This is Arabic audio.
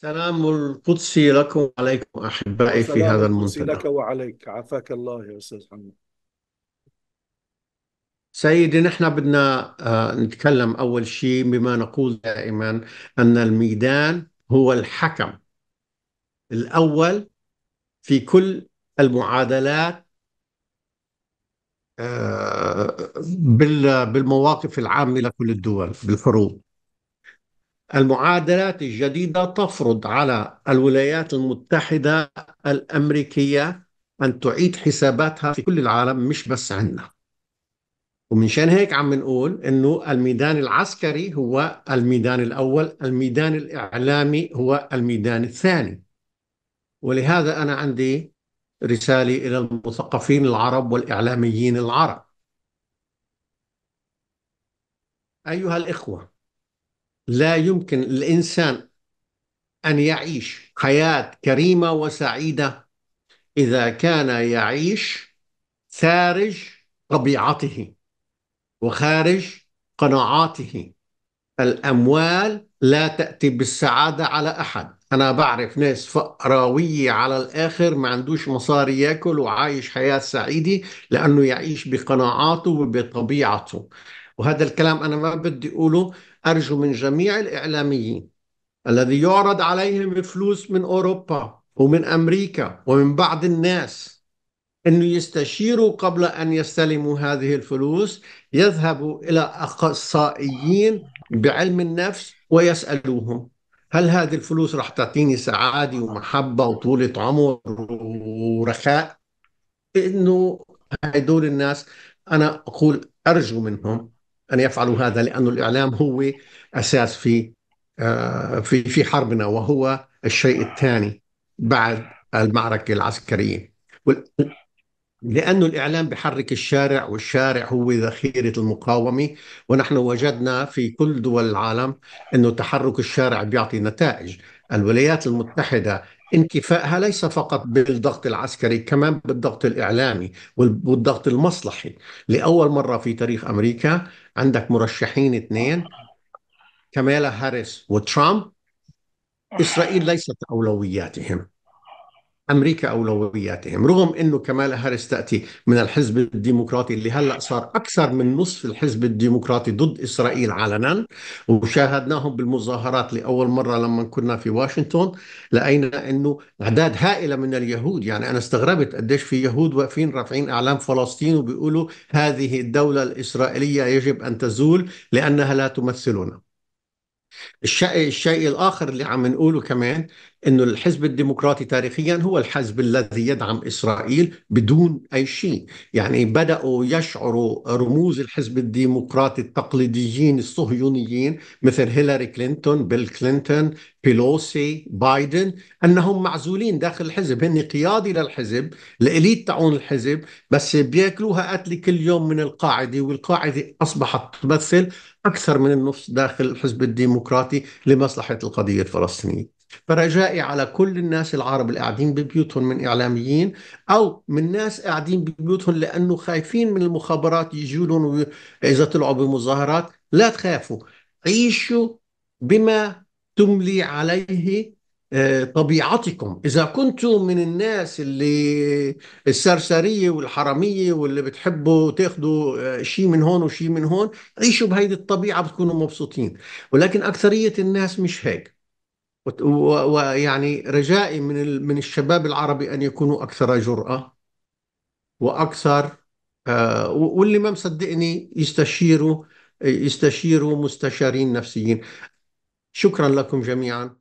سلام القدس لكم وعليكم أحبائي في هذا القدس المنتدى لك وعليك عافاك الله يا أستاذ محمد سيدي نحن بدنا آه، نتكلم أول شيء بما نقول دائما أن الميدان هو الحكم الأول في كل المعادلات آه، بالمواقف العامة لكل الدول بالحروب المعادلات الجديدة تفرض على الولايات المتحدة الأمريكية أن تعيد حساباتها في كل العالم مش بس عندنا ومن شان هيك عم نقول انه الميدان العسكري هو الميدان الاول، الميدان الاعلامي هو الميدان الثاني. ولهذا انا عندي رساله الى المثقفين العرب والاعلاميين العرب. ايها الاخوه لا يمكن الإنسان أن يعيش حياة كريمة وسعيدة إذا كان يعيش خارج طبيعته وخارج قناعاته الأموال لا تأتي بالسعادة على أحد أنا بعرف ناس فقراوية على الآخر ما عندوش مصاري ياكل وعايش حياة سعيدة لأنه يعيش بقناعاته وبطبيعته وهذا الكلام أنا ما بدي أقوله أرجو من جميع الإعلاميين الذي يعرض عليهم فلوس من أوروبا ومن أمريكا ومن بعض الناس أن يستشيروا قبل أن يستلموا هذه الفلوس يذهبوا إلى أخصائيين بعلم النفس ويسألوهم هل هذه الفلوس رح تعطيني سعادة ومحبة وطولة عمر ورخاء؟ إنه هدول الناس أنا أقول أرجو منهم ان يفعلوا هذا لأن الاعلام هو اساس في آه، في في حربنا وهو الشيء الثاني بعد المعركه العسكريه لأن الإعلام بحرك الشارع والشارع هو ذخيرة المقاومة ونحن وجدنا في كل دول العالم أنه تحرك الشارع بيعطي نتائج الولايات المتحدة انكفائها ليس فقط بالضغط العسكري كمان بالضغط الإعلامي والضغط المصلحي لأول مرة في تاريخ أمريكا عندك مرشحين اثنين كمالا هاريس وترامب إسرائيل ليست أولوياتهم امريكا اولوياتهم، رغم انه كمال هاريس تاتي من الحزب الديمقراطي اللي هلا صار اكثر من نصف الحزب الديمقراطي ضد اسرائيل علنا وشاهدناهم بالمظاهرات لاول مره لما كنا في واشنطن لقينا انه اعداد هائله من اليهود يعني انا استغربت قديش في يهود واقفين رافعين اعلام فلسطين وبيقولوا هذه الدوله الاسرائيليه يجب ان تزول لانها لا تمثلنا. الشيء الشيء الاخر اللي عم نقوله كمان أن الحزب الديمقراطي تاريخيا هو الحزب الذي يدعم إسرائيل بدون أي شيء يعني بدأوا يشعروا رموز الحزب الديمقراطي التقليديين الصهيونيين مثل هيلاري كلينتون بيل كلينتون بيلوسي بايدن أنهم معزولين داخل الحزب هن قيادي للحزب الإليت تعون الحزب بس بياكلوها قتل كل يوم من القاعدة والقاعدة أصبحت تمثل أكثر من النص داخل الحزب الديمقراطي لمصلحة القضية الفلسطينية فرجائي على كل الناس العرب اللي قاعدين ببيوتهم من إعلاميين أو من ناس قاعدين ببيوتهم لأنه خايفين من المخابرات يجوا لهم إذا طلعوا بمظاهرات لا تخافوا عيشوا بما تملي عليه آه، طبيعتكم إذا كنتم من الناس اللي السرسرية والحرامية واللي بتحبوا تاخدوا آه، شيء من هون وشيء من هون عيشوا بهيدي الطبيعة بتكونوا مبسوطين ولكن أكثرية الناس مش هيك ويعني رجائي من من الشباب العربي ان يكونوا اكثر جراه واكثر آه، واللي ما مصدقني يستشيروا يستشيروا مستشارين نفسيين شكرا لكم جميعا